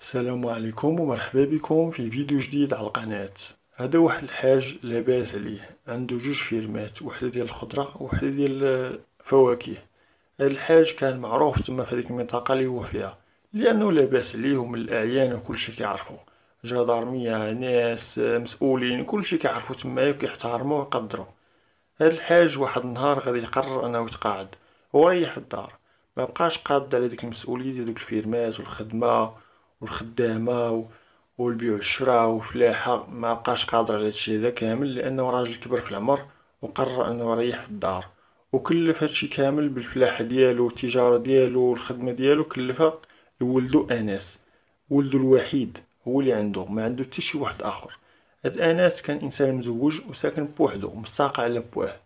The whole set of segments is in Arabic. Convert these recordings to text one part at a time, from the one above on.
السلام عليكم ومرحبا بكم في فيديو جديد على القناة هذا واحد الحاج لاباس عليه عنده جوج فيرمات وحده ديال الخضرة وحده ديال الفواكه هذا الحاج كان معروف تما في هذيك المنطقة اللي هو فيها لأنه لاباس عليه ومن الأعيان وكل شي كيعرفو جدارمية ناس مسؤولين كل شي كيعرفو تما وكيحتارمو ويقدرو هذا الحاج واحد النهار غادي يقرر انه يتقاعد وريح الدار ما بقاش قاد على ديك المسؤوليه ديال دوك الفيرمات والخدمه والخدامه والبيع والشراء والفلاحه ما بقاش قادر على هادشي هذا كامل لانه راجل كبر في العمر وقرر انه يريح في الدار وكلف هادشي كامل بالفلاحه ديالو والتجاره ديالو والخدمه ديالو كلفها لولدو انس ولدو الوحيد هو اللي عنده ما عنده حتى شي واحد اخر هاد انس كان انسان مزوج وساكن بوحدو مستاق على بواه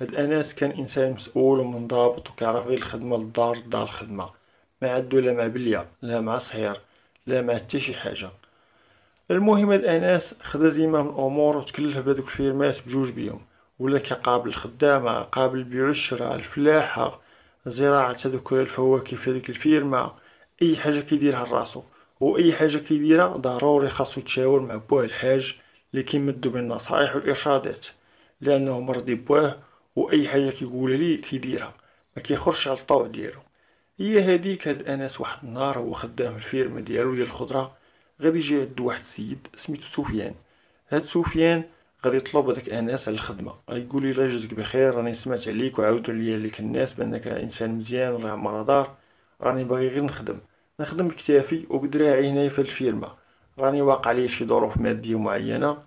هاد انس كان انسان مسؤول ومنضبط وكيعرف غير الخدمه للدار دار الخدمه ما عندو لا مع بليه لا مع صهير لا مع حتى شي حاجه المهم هاد انس خدا زيما من الامور وتكلف بهذوك الفيرمات بجوج بيهم ولا كقابل الخدامه قابل بيع الشراء الفلاحه زراعه هذوك الفواكه في هذيك الفيرمه اي حاجه كيديرها لراسو واي حاجه كيديرها ضروري خاصو يتشاور مع بوه الحاج اللي كيمدو بالنصائح والارشادات لانه مرضي بوه واي حاجه كيقولها ليه كيديرها ما كيخرجش على الطوع ديالو هي هذيك هاد انس واحد النهار هو خدام الفيرما ديالو ديال الخضره غادي يجي عند واحد السيد سميتو سفيان هاد سفيان غادي يطلب هذاك انس على الخدمه غايقول الا جزك بخير راني سمعت عليك وعاودوا لي عليك الناس بانك انسان مزيان راه عمر دار راني باغي غير نخدم نخدم بكتافي وبدراعي هنايا في الفيرما راني واقع لي شي ظروف ماديه معينه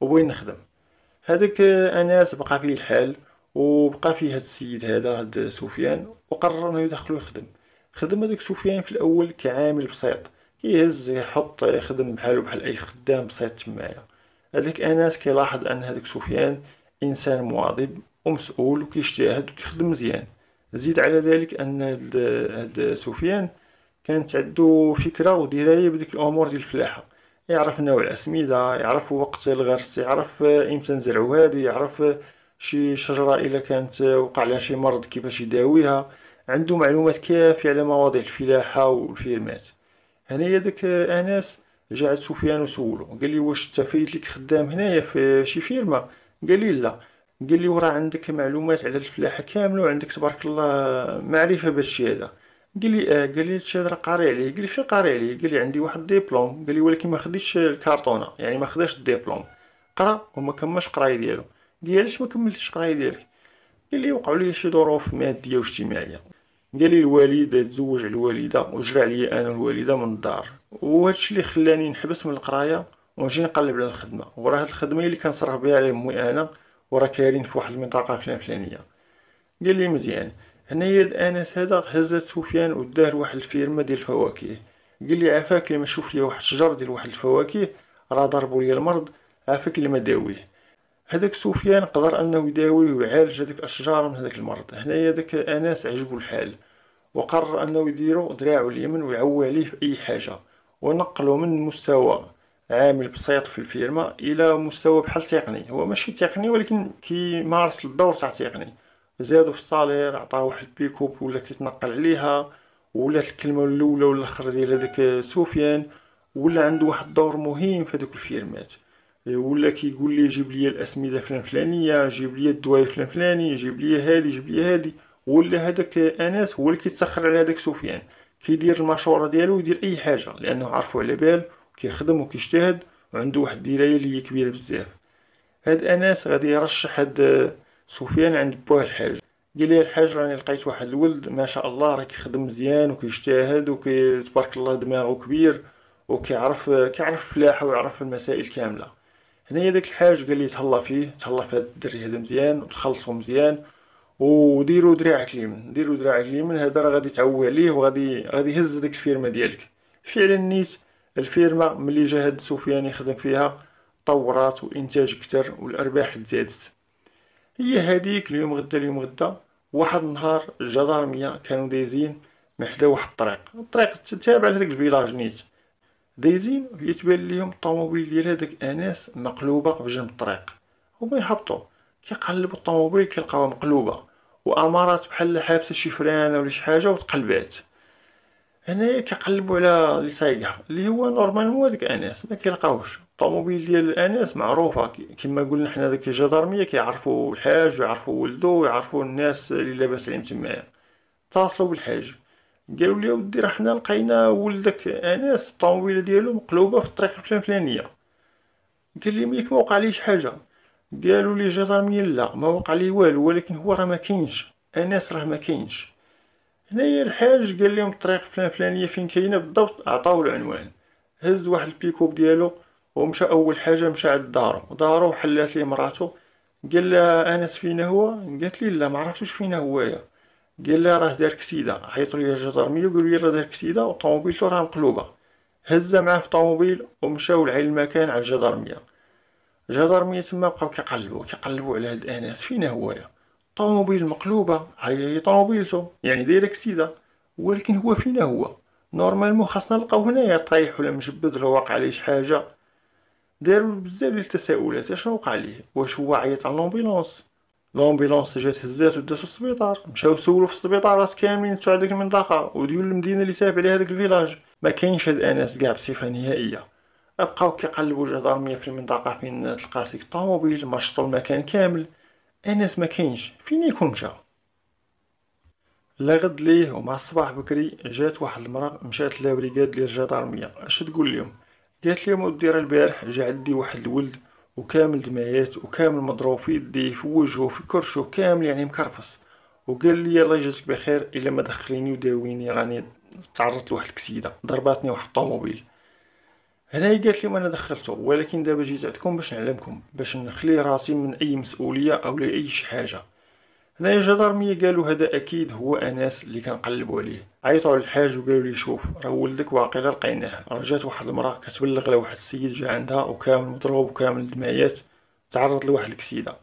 وبغي نخدم هذاك انس بقى فيه الحال وبقى فيه هاد السيد هذا هاد سفيان وقرر انه يدخلو يخدم خدم هذاك سفيان في الاول كعامل بسيط كيهز يحط يخدم بحالو بحال اي خدام بسيط تمايا هذاك انس كيلاحظ ان هذاك سفيان انسان مواظب ومسؤول وكيجتهد وكيخدم مزيان زيد على ذلك ان هاد, سفيان كانت عنده فكره ودرايه بديك الامور ديال الفلاحه يعرف نوع الاسمده يعرف وقت الغرس يعرف امتى نزرعو هادي يعرف شي شجرة إلا كانت وقع لها شي مرض كيفاش يداويها عنده معلومات كافية على مواضيع الفلاحة والفيرمات هنا داك أنس جا سفيان وسولو قال لي واش تفيد لك خدام هنايا في شي فيرما قال لي لا قال لي وراه عندك معلومات على الفلاحة كاملة وعندك تبارك الله معرفة بهادشي هذا قال لي اه قال لي هادشي هذا قاري عليه قال لي فين قاري عليه قال لي عندي واحد ديبلوم قال لي ولكن ما خديتش الكارطونه يعني ما خداش الديبلوم قرا وما كملش قرايه ديالو ديالك ما كملتش القرايه ديالك قال لي وقعوا لي شي ظروف ماديه واجتماعيه قال لي الوالد تزوج على الوالده وجرى عليا انا والوالده من الدار الشيء اللي خلاني نحبس من القرايه ونجي نقلب على الخدمه ورا هاد الخدمه اللي كنصرف بها على امي انا ورا كارين في واحد المنطقه فلان فلانيه قال لي مزيان هنايا هاد انس هذا هز سفيان وداه لواحد الفيرما ديال الفواكه قال لي عافاك لما شوف لي واحد الشجر ديال واحد الفواكه راه ضربوا لي المرض عافاك اللي ما داويه هذاك سفيان قدر انه يداوي ويعالج هذيك الاشجار من هذاك المرض هنايا داك اناس عجبو الحال وقرر انه يديرو دراعو اليمن ويعوي عليه في اي حاجه ونقلو من مستوى عامل بسيط في الفيرما الى مستوى بحال تقني هو ماشي تقني ولكن كيمارس الدور تاع تقني زادو في الصالير عطاه واحد البيكوب ولا كيتنقل عليها ولات الكلمه الاولى ولا الاخر ديال هذاك سفيان ولا عنده واحد الدور مهم في هذوك الفيرمات ولا كيقول لي جيب لي الاسمده فلان فلانيه جيب لي الدواء فلان فلاني جيب لي هادي جيب لي هادي ولا هذاك انس هو اللي كيتسخر على هذاك سفيان كيدير المشوره ديالو ويدير اي حاجه لانه عارفو على بال كيخدم وكيجتهد وعنده واحد الدرايه اللي هي كبيره بزاف هاد انس غادي يرشح هاد سفيان عند بوه الحاج قال ليه الحاج راني لقيت واحد الولد ما شاء الله راه كيخدم مزيان وكيجتهد وكي تبارك الله دماغه كبير وكيعرف كيعرف الفلاحه ويعرف المسائل كامله هنايا داك الحاج قال لي تهلا فيه تهلا في هذا الدري هذا مزيان وتخلصو مزيان وديروا دراعك اليمين ديروا دراعك اليمين هذا راه غادي تعوي عليه وغادي غادي يهز داك الفيرما ديالك فعلا نيت الفيرما ملي جا هاد سفيان يخدم فيها طورات وانتاج كتر والارباح تزادت هي هذيك اليوم غدا اليوم غدا واحد النهار الجدارميه كانوا دايزين من حدا واحد الطريق الطريق تتابع لهداك الفيلاج نيت دايزين كيتبان ليهم الطوموبيل ديال هذاك اناس مقلوبه بجنب الطريق هما يهبطوا كيقلبوا الطوموبيل كيلقاوها مقلوبه وامارات بحال حابسه شي فرانه ولا شي حاجه وتقلبات هنايا كيقلبوا على اللي سايقها اللي هو نورمالمون هذاك انس ما كيلقاوش الطوموبيل ديال انس معروفه كما قلنا حنا داك الجدرميه كيعرفوا الحاج ويعرفوا ولدو ويعرفوا الناس اللي لاباس عليهم تمايا اتصلوا بالحاج قالوا لي ودي راه حنا لقينا ولدك انس الطوموبيله ديالو مقلوبه في الطريق الفلانفلانيه قال لي ملي ما وقع ليه شي حاجه قالوا لي منين لا ما وقع لي والو ولكن هو راه ما كاينش انس راه ما كاينش هنايا الحاج قال لهم الطريق فلان فلانيه فين كاينه بالضبط عطاوه العنوان هز واحد البيكوب ديالو ومشى اول حاجه مشى عند دارو دارو حلات ليه مراتو قال لها انس فينا هو قالت لي لا ما عرفتش فين هويا قال لي راه دار كسيده حيت ليا الجدرميه وقالوا لي راه دار كسيده وطوموبيلته راه مقلوبه هزه معاه في الطوموبيل ومشاو لعين المكان على الجدرميه الجدرميه تما بقاو كيقلبوا كيقلبوا على هاد الاناس فين هويا طوموبيل مقلوبه هي طوموبيلته يعني دايره كسيده ولكن هو فين هو نورمالمون خاصنا نلقاو هنايا طايح ولا مجبد ولا واقع عليه شي حاجه داروا بزاف ديال التساؤلات اشنو وقع ليه واش هو عيط على لومبيلونس لومبيلونس جات هزات ودات للسبيطار مشاو سولو في السبيطار راس كاملين تاع ديك المنطقه وديول المدينه اللي ساب عليها داك الفيلاج ما كاينش هاد انس كاع بصفه نهائيه بقاو كيقلبوا جدارمية في المنطقة فين تلقى سيك الطوموبيل مشطو المكان كامل أنس ما كاينش فين يكون مشى لغد ليه ومع الصباح بكري جات واحد المرأة مشات لابريكاد ديال الجدارمية اش تقول لهم قالت لهم ودي البارح جا عندي واحد الولد وكامل دمايات وكامل مضروب في يديه في وجهه في كرشه كامل يعني مكرفص وقال لي الله يجازيك بخير الا ما دخليني وداويني راني تعرضت لواحد الكسيده ضرباتني واحد الطوموبيل هنا قالت لهم انا دخلته ولكن دابا جيت عندكم باش نعلمكم باش نخلي راسي من اي مسؤوليه او لاي شي حاجه هنايا الجدارميه قالوا هذا اكيد هو انس اللي قلبوا عليه عيطوا على الحاج وقالوا لي شوف راه ولدك واقيلا لقيناه رجعت واحد المراه كتبلغ على واحد السيد جا عندها وكامل مضروب وكامل الدمايات تعرض لواحد الكسيده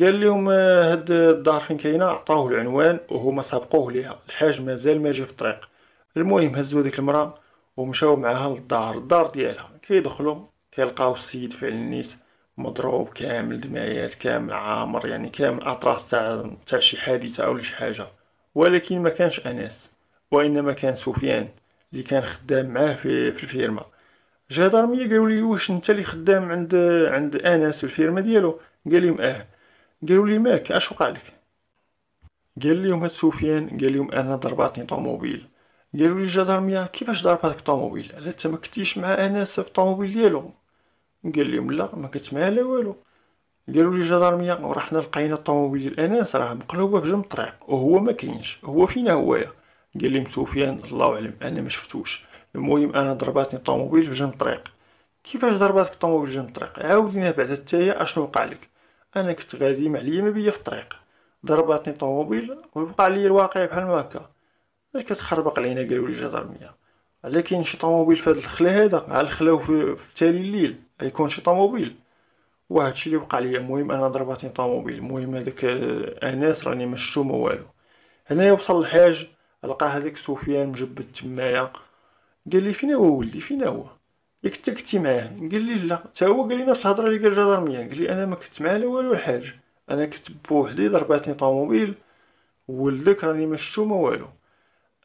قال لهم آه، هاد الدار فين كاينه عطاوه العنوان وهما سابقوه ليها الحاج مازال ما جا في الطريق المهم هزوا ديك المراه ومشاو معاها للدار الدار ديالها كيدخلوا كيلقاو السيد فعلا نيت مضروب كامل دمعيات كامل عامر يعني كامل اطراس تاع تاع شي حادثه او شي حاجه ولكن ما كانش انس وانما كان سفيان اللي كان خدام معاه في في الفيرما الجدارميه قالوا لي واش انت اللي خدام عند عند انس في الفيرما ديالو قال لهم اه قالوا لي مالك اش وقع لك قال لهم هاد سفيان قال لهم انا ضرباتني طوموبيل قالوا لي الجدارميه كيفاش ضرب هذاك الطوموبيل علاه انت ما كنتيش مع انس في الطوموبيل ديالو قال لهم لا ما كتسمع لا والو قالوا لي الجدرميه ورا حنا لقينا الطوموبيل ديال انس راه مقلوبه في جنب الطريق وهو ما كاينش هو فينا هويا قال لي سفيان الله اعلم انا ما شفتوش المهم انا ضرباتني الطوموبيل في جنب الطريق كيفاش ضرباتك الطوموبيل في جنب الطريق عاود لينا بعد التايا اشنو وقع لك انا كنت غادي ما عليا ما بيا في الطريق ضرباتني الطوموبيل وبقى لي الواقع بحال ما هكا اش كتخربق علينا قالوا لي الجدرميه على كاين شي طوموبيل في هاد الخلا هذا على الخلاو في تالي الليل غيكون شي طوموبيل واحد الشيء اللي وقع ليا المهم انا ضرباتني طوموبيل المهم هذاك انس راني ما شفتو ما والو هنايا وصل الحاج لقى هذاك سفيان مجبد تمايا قال لي فين هو ولدي فين هو ياك انت كنتي معاه قال لي لا حتى هو قال لي نفس الهضره اللي قال جدرميا قال لي انا ما كنت معاه لا والو الحاج انا كنت بوحدي ضرباتني طوموبيل ولدك راني ما شفتو ما والو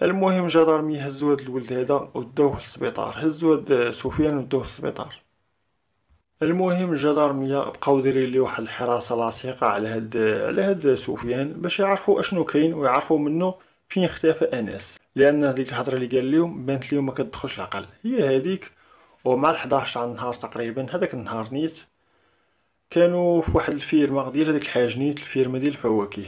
المهم جا دارمي هزو هاد الولد هذا وداوه للسبيطار هزو هاد سفيان وداوه للسبيطار المهم الجدارمية بقاو دايرين ليه واحد الحراسة لاصقة على هاد على هاد سفيان باش يعرفوا اشنو كاين ويعرفوا منه فين اختفى انس لان هذيك الهضره اللي قال لهم بانت لهم ما كتدخلش العقل هي هذيك ومع ال11 تاع النهار تقريبا هذاك النهار نيت كانوا في واحد الفيرما ديال هذيك الحاجنيت نيت الفيرما ديال الفواكه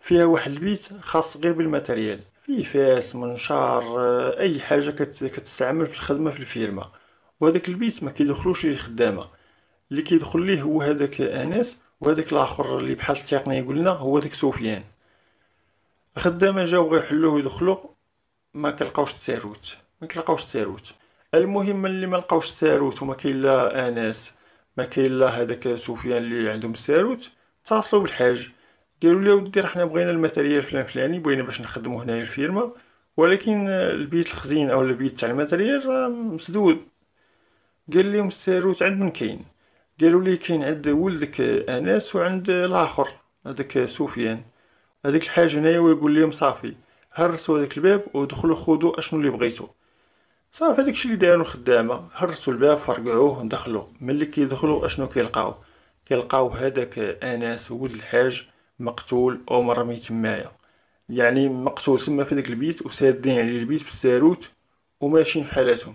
فيها واحد البيت خاص غير بالماتيريال ليفاس منشار آه، اي حاجه كتستعمل في الخدمه في الفيرما وهذاك البيت ما كيدخلوش ليه الخدامه اللي كيدخل ليه هو هذاك انس وهذاك الاخر اللي بحال التقنيه قلنا هو داك سفيان الخدامه جاو بغاو يحلوه ويدخلو ما كلقاوش الساروت ما كلقاوش الساروت المهم ملي ما لقاوش الساروت وما كاين لا انس ما كاين لا هذاك سفيان اللي عندهم الساروت اتصلوا بالحاج قالوا لي ودي راه حنا بغينا الماتريال فلان فلاني بغينا باش نخدمو هنايا الفيرما ولكن البيت الخزين او البيت تاع الماتريال راه مسدود قال لهم الساروت عند من كاين قالوا لي كاين عند ولدك انس وعند الاخر هذاك سفيان هذيك الحاجه هنايا ويقول لهم صافي هرسوا هذاك الباب ودخلوا خذوا اشنو اللي بغيتو صافي هذاك الشيء اللي داروا الخدامه هرسوا الباب فرقعوه ودخلوا ملي كيدخلوا اشنو كيلقاو كيلقاو هذاك انس ولد الحاج مقتول او مرمي تمايا يعني مقتول تما في داك البيت وسادين عليه البيت بالساروت وماشيين في حالاتهم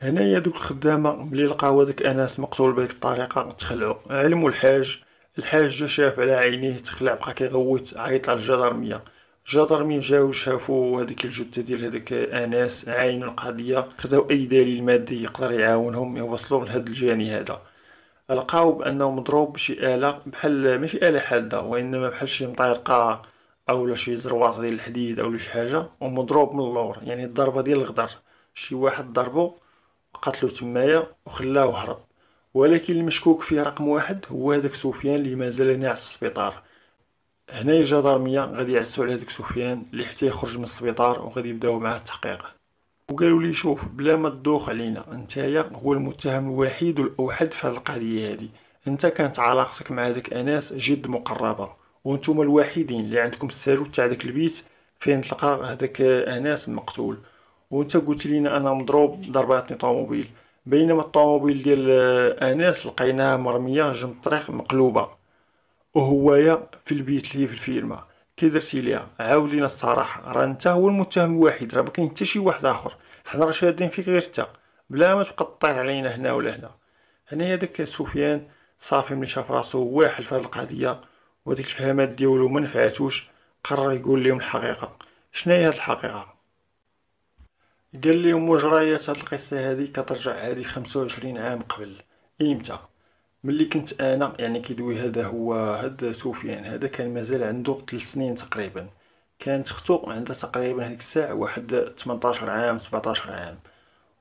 هنايا دوك الخدامه ملي لقاو داك انس مقتول بهذيك الطريقه تخلعوا علموا الحاج الحاج جا شاف على عينيه تخلع بقى كيغوت عيط على الجدرميه الجدرمية جاو شافوا هذيك الجثة ديال هذاك انس عاينو القضية خداو اي دليل مادي يقدر يعاونهم يوصلوا لهاد الجاني هذا لقاو بانه مضروب بشي اله بحال ماشي اله حاده وانما بحال شي مطيرقه اولا شي زروات ديال الحديد اولا شي حاجه ومضروب من اللور يعني الضربه ديال الغدر شي واحد ضربو قتلو تمايا وخلاه هرب ولكن المشكوك فيه رقم واحد هو هذاك سفيان اللي مازال على السبيطار هنا الجدارميه غادي يعسو على هذاك سفيان اللي حتى يخرج من السبيطار وغادي يبداو معاه التحقيق وقالوا لي شوف بلا ما تدوخ علينا نتايا هو المتهم الوحيد والاوحد في هذه القضيه هذه انت كانت علاقتك مع داك انس جد مقربه وانتم الوحيدين اللي عندكم الساروت تاع داك البيت فين تلقى هذاك انس مقتول وانت قلت لينا انا مضروب ضرباتني طوموبيل بينما الطوموبيل ديال انس لقيناها مرميه جنب الطريق مقلوبه وهويا في البيت اللي في الفيرما كي درتي ليها عاود لينا الصراحه راه انت هو المتهم الوحيد راه ما كاين حتى شي واحد اخر حنا راه شادين فيك غير انت بلا ما تبقى تطير علينا هنا ولا هنا هنايا داك سفيان صافي ملي شاف راسو واحد في هاد القضيه وديك الفهمات ديالو ما نفعاتوش قرر يقول لهم الحقيقه شنو هي هاد الحقيقه قال لهم مجريات هاد القصه هادي كترجع هذه 25 عام قبل امتى ملي كنت انا يعني كيدوي هذا هو هذا سفيان يعني هذا كان مازال عنده 3 سنين تقريبا كانت اختو عندها تقريبا هذيك الساعه واحد 18 عام 17 عام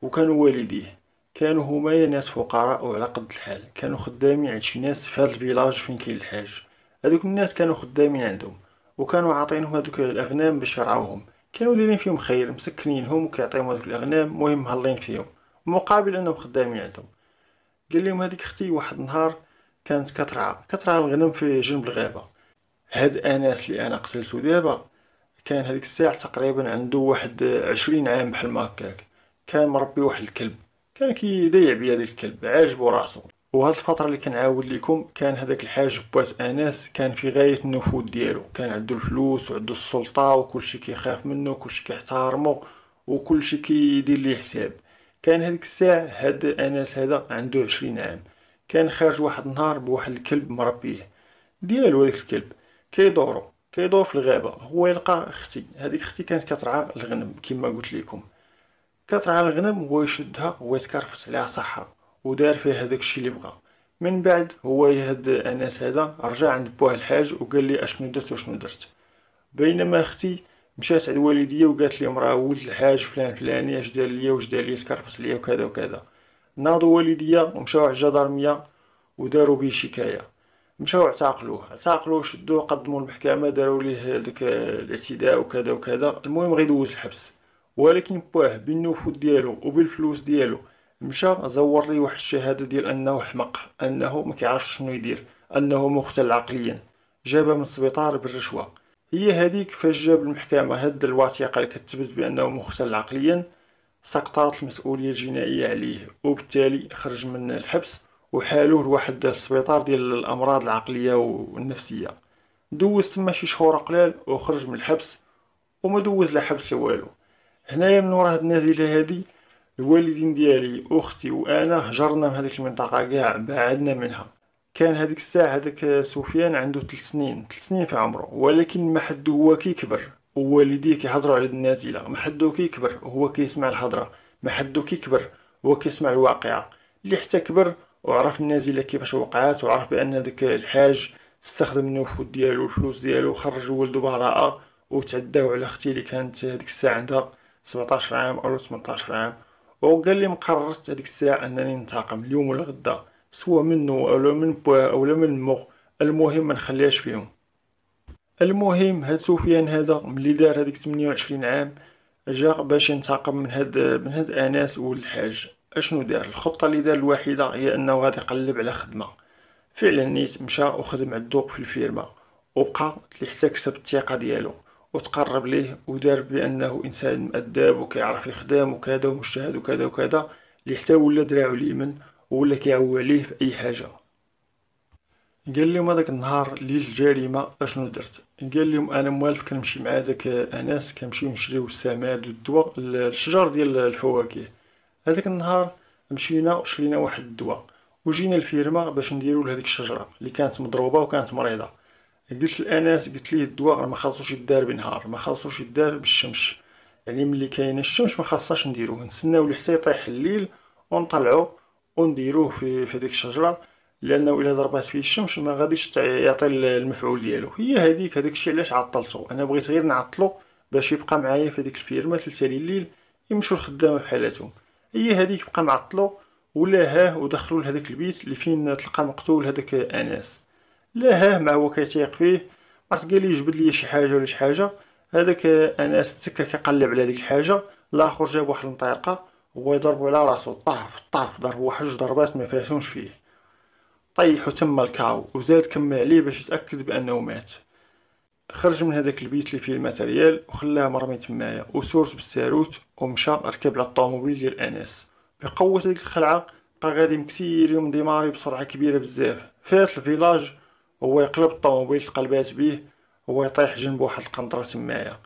وكانوا والديه كانوا هما ناس فقراء وعلى قد الحال كانوا خدامين عند شي ناس في هذا الفيلاج فين كاين الحاج هذوك الناس كانوا خدامين عندهم وكانوا عاطينهم هذوك الاغنام باش يرعاوهم كانوا دايرين فيهم خير مسكنينهم وكيعطيهم هذوك الاغنام مهم مهلين فيهم مقابل انهم خدامين عندهم قال لهم هذيك اختي واحد النهار كانت كترعى كترعى الغنم في جنب الغابه هاد انس اللي انا قتلته دابا كان هذيك الساعه تقريبا عنده واحد عشرين عام بحال هكاك كان مربي واحد الكلب كان كيضيع بيا هذاك الكلب عاجبو راسو وهاد الفترة اللي كنعاود لكم كان هذاك الحاج بواس انس كان في غاية النفوذ ديالو كان عندو الفلوس وعندو السلطة وكلشي كيخاف منه وكلشي كيحتارمو وكلشي كيدير ليه حساب كان هذيك الساعة هاد أنس هذا عنده عشرين عام كان خارج واحد النهار بواحد الكلب مربيه ديالو هذاك الكلب كيدورو كيدور في الغابة هو يلقى اختي هذيك اختي كانت كترعى الغنم كما قلت لكم كترعى الغنم هو يشدها هو يتكرفس عليها صحة ودار فيها هذاك الشي اللي بغا من بعد هو هاد انس هذا رجع عند بوه الحاج وقال لي اشنو درت وشنو درت بينما اختي مشات عند والديا وقالت لهم راه ولد الحاج فلان فلاني اش دار ليا واش دار ليا تكرفس ليا وكذا وكذا ناضوا والديا ومشاو على الجدارميه وداروا به شكايه مشاو اعتقلوه اعتقلوه شدوه قدموا المحكمه داروا ليه داك الاعتداء وكذا وكذا المهم غيدوز الحبس ولكن باه بالنفوذ ديالو وبالفلوس ديالو مشى زور لي واحد الشهاده ديال انه حمق انه ما كيعرفش شنو يدير انه مختل عقليا جابه من السبيطار بالرشوه هي هذيك فاش جاب المحكمة هاد الوثيقة اللي كتثبت بأنه مختل عقليا سقطات المسؤولية الجنائية عليه وبالتالي خرج من الحبس وحالوه لواحد السبيطار ديال الأمراض العقلية والنفسية دوز تما شي شهور قلال وخرج من الحبس وما دوز لا حبس والو هنايا من ورا هاد النازله هادي الوالدين ديالي اختي وانا هجرنا من هذيك المنطقه كاع بعدنا منها كان هذيك الساعة هذاك سفيان عنده 3 سنين 3 سنين في عمره ولكن ما حد هو كيكبر والديه كيهضروا على النازلة ما حدو كيكبر هو كيسمع الهضرة ما حدو كيكبر هو كيسمع الواقعة اللي حتى كبر وعرف النازلة كيفاش وقعات وعرف بأن ذاك الحاج استخدم النفوذ ديالو الفلوس ديالو خرج ولدو براءة وتعداو على اختي اللي كانت هذيك الساعة عندها 17 عام او 18 عام وقال لي مقررت هذيك الساعة انني ننتقم اليوم ولا غدا سوا منه أو من بوا أو من مغ المهم ما نخليهاش فيهم المهم هاد سفيان هذا ملي دار هذيك 28 عام جا باش ينتقم من هاد من هاد انس والحاج اشنو دار الخطه اللي دار الوحيده هي انه غادي يقلب على خدمه فعلا نيت مشى وخدم الدوق في الفيرما وبقى حتى كسب الثقه ديالو وتقرب ليه ودار بانه انسان مؤدب وكيعرف يخدم وكذا ومجتهد وكذا وكذا اللي حتى ولا دراعو اليمين ولا كيعوي عليه في اي حاجه قال لهم هذاك النهار ليل الجريمه اشنو درت قال لهم انا موالف كنمشي مع داك انس كنمشيو نشريو السماد والدواء الشجر ديال الفواكه هذاك النهار مشينا وشرينا واحد الدواء وجينا الفيرما باش نديرو لهذيك الشجره اللي كانت مضروبه وكانت مريضه قلت لاناس قلت ليه الدواء ما خاصوش يدار بنهار ما خاصوش يدار بالشمس يعني ملي كاينه الشمس ما خاصهاش نديروه نستناو حتى يطيح الليل ونطلعوه ونديروه في في ديك الشجره لانه الا ضربات فيه الشمس ما غاديش يعطي المفعول ديالو هي هذيك هذاك الشيء علاش عطلته انا بغيت غير نعطلو باش يبقى معايا في ديك الفيرما تلتالي الليل يمشوا الخدامه بحالاتهم هي هذيك بقى معطلو ولا هاه ودخلوا لهذاك البيت اللي فين تلقى مقتول هذاك انس لا هاه ما هو كيتيق فيه عرفت قال لي جبد لي شي حاجه ولا شي حاجه هذاك انس تكا كيقلب على ديك الحاجه لاخر جاب واحد المطيرقه هو يضربو على راسو طاف طاف ضرب واحد جوج ضربات ما فاتهمش فيه طيحو تما الكاو وزاد كمل عليه باش يتاكد بانه مات خرج من هذاك البيت اللي فيه الماتريال وخلاه مرمي تمايا وسورت بالساروت ومشى ركب على الطوموبيل ديال انس بقوة ديك الخلعة بقى غادي مكسير يوم ديماري بسرعة كبيرة بزاف فات الفيلاج هو يقلب الطوموبيل تقلبات بيه هو يطيح جنب واحد القنطرة تمايا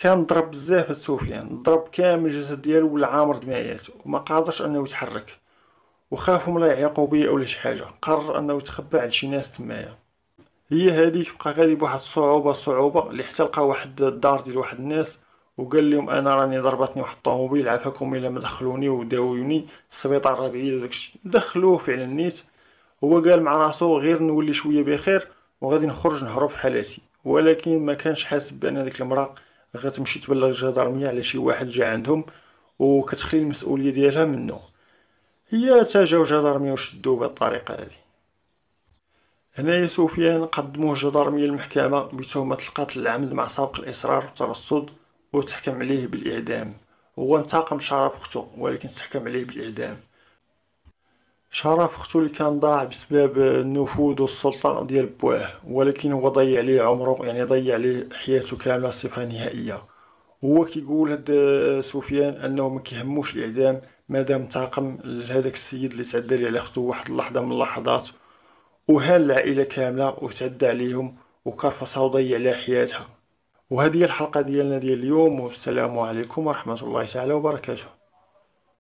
كان ضرب بزاف سفيان ضرب كامل الجسد ديالو ولا عامر دمعياته وما قادرش انه يتحرك وخافهم لا يعيقوا ولا شي حاجه قرر انه يتخبى عند شي ناس تمايا هي هذيك بقى غادي بواحد الصعوبه صعوبه اللي حتى لقى واحد الدار ديال واحد الناس وقال لهم انا راني ضربتني واحد الطوموبيل عافاكم الا ما دخلوني وداويوني السبيطار راه بعيد وداكشي دخلوه فعلا نيت هو قال مع راسو غير نولي شويه بخير وغادي نخرج نهرب في حالاتي ولكن ما كانش حاسب بان ديك المراه غتمشي تبلغ الجدارميه على شي واحد جا عندهم وكتخلي المسؤولية ديالها منه هي تاجاو الجدارميه وشدوه بهاد الطريقة هادي هنايا سفيان قدموه الجدارميه للمحكمة بتهمة القتل العمد مع سابق الإصرار والترصد وتحكم عليه بالإعدام هو انتقم شرف اخته ولكن تحكم عليه بالإعدام شرف اختو اللي كان ضاع بسبب النفوذ والسلطة ديال بواه ولكن هو ضيع ليه عمره يعني ضيع ليه حياته كاملة صفة نهائية هو كيقول هاد سفيان انه ما كيهموش الاعدام مادام تاقم لهذاك السيد اللي تعدى لي على اختو واحد اللحظة من اللحظات وهان العائلة كاملة وتعدى عليهم وكرفصها وضيع عليها حياتها وهذه الحلقة ديالنا ديال اليوم والسلام عليكم ورحمة الله تعالى وبركاته